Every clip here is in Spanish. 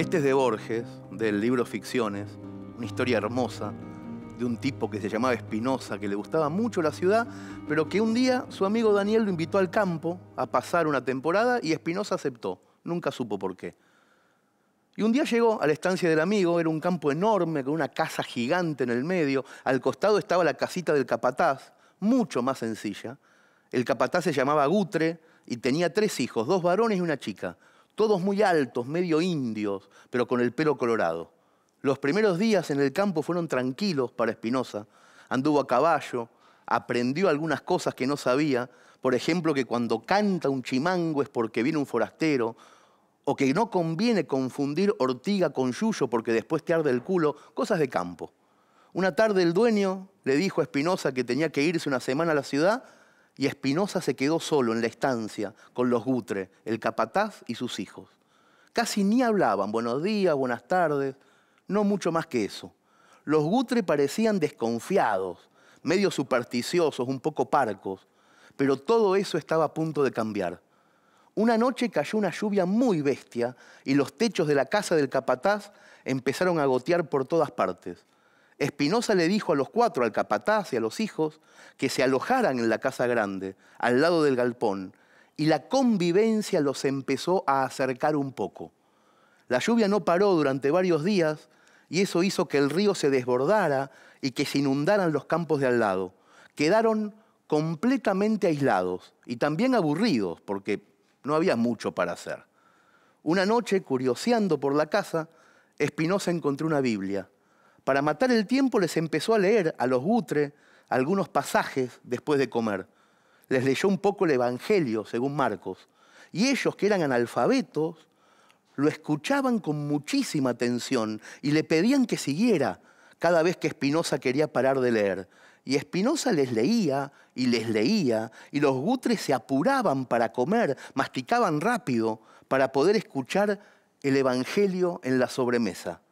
Este es de Borges, del libro Ficciones, una historia hermosa de un tipo que se llamaba Espinosa, que le gustaba mucho la ciudad, pero que un día su amigo Daniel lo invitó al campo a pasar una temporada y Espinosa aceptó, nunca supo por qué. Y un día llegó a la estancia del amigo, era un campo enorme con una casa gigante en el medio, al costado estaba la casita del capataz, mucho más sencilla. El capataz se llamaba Gutre y tenía tres hijos, dos varones y una chica todos muy altos, medio indios, pero con el pelo colorado. Los primeros días en el campo fueron tranquilos para Espinosa. Anduvo a caballo, aprendió algunas cosas que no sabía, por ejemplo, que cuando canta un chimango es porque viene un forastero, o que no conviene confundir ortiga con yuyo porque después te arde el culo, cosas de campo. Una tarde el dueño le dijo a Espinosa que tenía que irse una semana a la ciudad y Espinosa se quedó solo en la estancia con los Gutre, el capataz y sus hijos. Casi ni hablaban, buenos días, buenas tardes, no mucho más que eso. Los Gutre parecían desconfiados, medio supersticiosos, un poco parcos, pero todo eso estaba a punto de cambiar. Una noche cayó una lluvia muy bestia y los techos de la casa del capataz empezaron a gotear por todas partes. Espinosa le dijo a los cuatro, al capataz y a los hijos, que se alojaran en la casa grande, al lado del galpón, y la convivencia los empezó a acercar un poco. La lluvia no paró durante varios días y eso hizo que el río se desbordara y que se inundaran los campos de al lado. Quedaron completamente aislados y también aburridos porque no había mucho para hacer. Una noche, curioseando por la casa, Espinosa encontró una Biblia para matar el tiempo les empezó a leer a los gutre algunos pasajes después de comer. Les leyó un poco el Evangelio, según Marcos. Y ellos, que eran analfabetos, lo escuchaban con muchísima atención y le pedían que siguiera cada vez que Espinosa quería parar de leer. Y Espinosa les leía y les leía, y los gutres se apuraban para comer, masticaban rápido para poder escuchar el Evangelio en la sobremesa.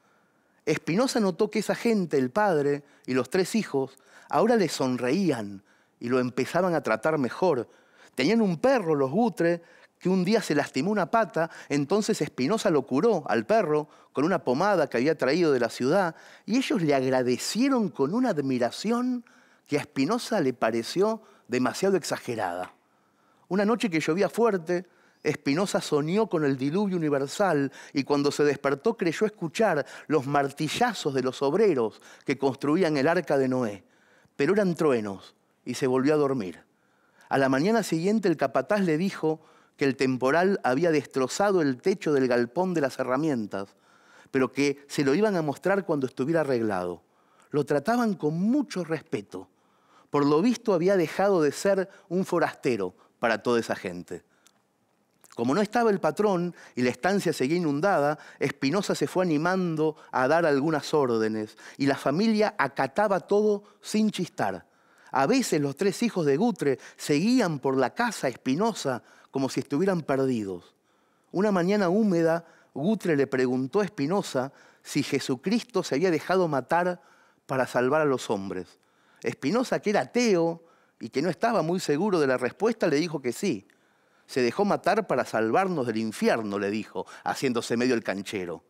Espinosa notó que esa gente, el padre y los tres hijos, ahora le sonreían y lo empezaban a tratar mejor. Tenían un perro, los Butre, que un día se lastimó una pata, entonces Espinosa lo curó al perro con una pomada que había traído de la ciudad, y ellos le agradecieron con una admiración que a Espinosa le pareció demasiado exagerada. Una noche que llovía fuerte, Espinosa soñó con el diluvio universal y cuando se despertó creyó escuchar los martillazos de los obreros que construían el arca de Noé. Pero eran truenos y se volvió a dormir. A la mañana siguiente el capataz le dijo que el temporal había destrozado el techo del galpón de las herramientas, pero que se lo iban a mostrar cuando estuviera arreglado. Lo trataban con mucho respeto. Por lo visto había dejado de ser un forastero para toda esa gente. Como no estaba el patrón y la estancia seguía inundada, Espinosa se fue animando a dar algunas órdenes y la familia acataba todo sin chistar. A veces los tres hijos de Gutre seguían por la casa Espinosa como si estuvieran perdidos. Una mañana húmeda, Gutre le preguntó a Espinosa si Jesucristo se había dejado matar para salvar a los hombres. Espinosa, que era ateo y que no estaba muy seguro de la respuesta, le dijo que sí. Se dejó matar para salvarnos del infierno, le dijo, haciéndose medio el canchero.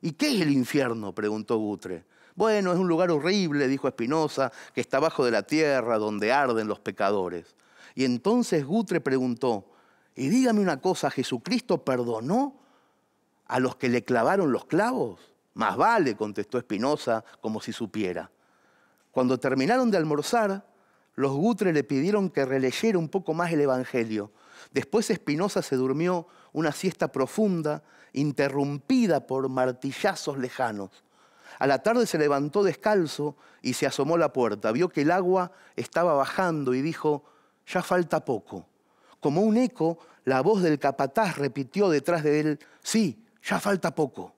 ¿Y qué es el infierno? preguntó Gutre. Bueno, es un lugar horrible, dijo Espinosa, que está bajo de la tierra, donde arden los pecadores. Y entonces Gutre preguntó, y dígame una cosa, ¿Jesucristo perdonó a los que le clavaron los clavos? Más vale, contestó Espinosa, como si supiera. Cuando terminaron de almorzar, los Gutre le pidieron que releyera un poco más el Evangelio. Después Espinosa se durmió una siesta profunda, interrumpida por martillazos lejanos. A la tarde se levantó descalzo y se asomó a la puerta. Vio que el agua estaba bajando y dijo, ya falta poco. Como un eco, la voz del capataz repitió detrás de él, sí, ya falta poco.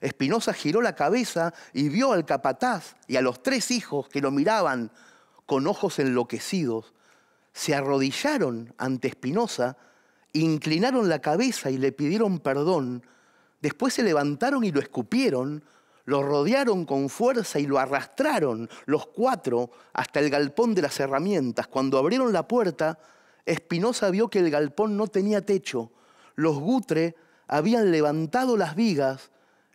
Espinosa giró la cabeza y vio al capataz y a los tres hijos que lo miraban con ojos enloquecidos se arrodillaron ante Espinosa, inclinaron la cabeza y le pidieron perdón, después se levantaron y lo escupieron, lo rodearon con fuerza y lo arrastraron los cuatro hasta el galpón de las herramientas. Cuando abrieron la puerta, Espinosa vio que el galpón no tenía techo. Los Gutre habían levantado las vigas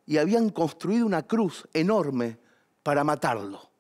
y habían construido una cruz enorme para matarlo.